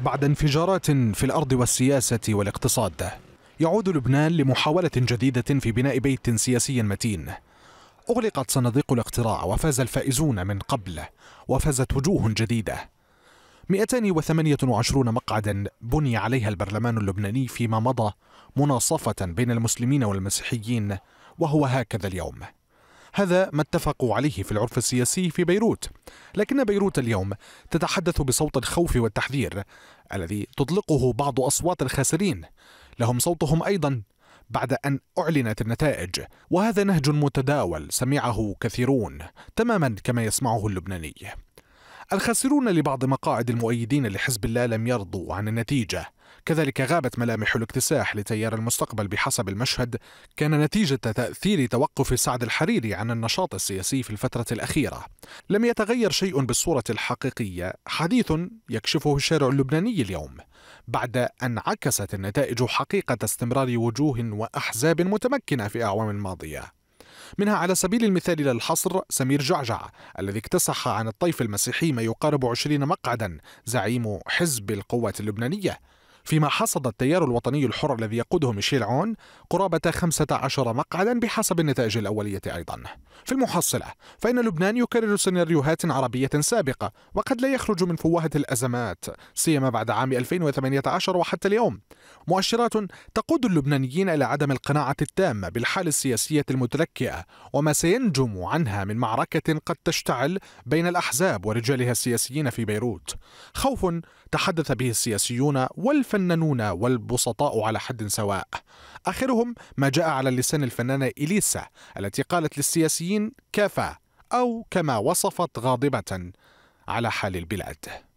بعد انفجارات في الأرض والسياسة والاقتصاد يعود لبنان لمحاولة جديدة في بناء بيت سياسي متين أغلقت صناديق الاقتراع وفاز الفائزون من قبل وفازت وجوه جديدة 228 مقعدا بني عليها البرلمان اللبناني فيما مضى مناصفة بين المسلمين والمسيحيين وهو هكذا اليوم هذا ما اتفقوا عليه في العرف السياسي في بيروت لكن بيروت اليوم تتحدث بصوت الخوف والتحذير الذي تطلقه بعض أصوات الخاسرين لهم صوتهم أيضا بعد أن أعلنت النتائج وهذا نهج متداول سمعه كثيرون تماما كما يسمعه اللبناني الخاسرون لبعض مقاعد المؤيدين لحزب الله لم يرضوا عن النتيجة كذلك غابت ملامح الاكتساح لتيار المستقبل بحسب المشهد كان نتيجة تأثير توقف سعد الحريري عن النشاط السياسي في الفترة الأخيرة لم يتغير شيء بالصورة الحقيقية حديث يكشفه الشارع اللبناني اليوم بعد أن عكست النتائج حقيقة استمرار وجوه وأحزاب متمكنة في أعوام الماضية منها على سبيل المثال للحصر سمير جعجع الذي اكتسح عن الطيف المسيحي ما يقارب 20 مقعدا زعيم حزب القوات اللبنانية فيما حصد التيار الوطني الحر الذي يقوده ميشيل عون قرابة 15 مقعدا بحسب النتائج الأولية أيضا في المحصلة فإن لبنان يكرر سيناريوهات عربية سابقة وقد لا يخرج من فوهة الأزمات سيما بعد عام 2018 وحتى اليوم مؤشرات تقود اللبنانيين إلى عدم القناعة التامة بالحال السياسية المتلكئة وما سينجم عنها من معركة قد تشتعل بين الأحزاب ورجالها السياسيين في بيروت خوف تحدث به السياسيون والفنانون والبسطاء على حد سواء آخرهم ما جاء على لسان الفنانة إليسا التي قالت للسياسيين كفى أو كما وصفت غاضبة على حال البلاد